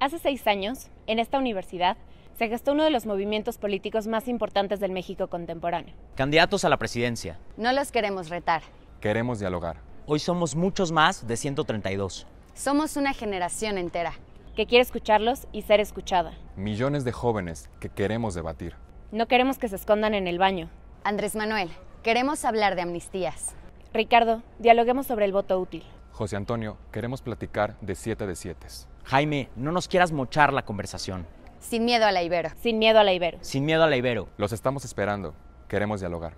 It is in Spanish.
Hace seis años, en esta universidad, se gestó uno de los movimientos políticos más importantes del México contemporáneo. Candidatos a la presidencia. No los queremos retar. Queremos dialogar. Hoy somos muchos más de 132. Somos una generación entera. Que quiere escucharlos y ser escuchada. Millones de jóvenes que queremos debatir. No queremos que se escondan en el baño. Andrés Manuel, queremos hablar de amnistías. Ricardo, dialoguemos sobre el voto útil. José Antonio, queremos platicar de siete de siete. Jaime, no nos quieras mochar la conversación. Sin miedo a la Ibero. Sin miedo a la Ibero. Sin miedo a la Ibero. Los estamos esperando. Queremos dialogar.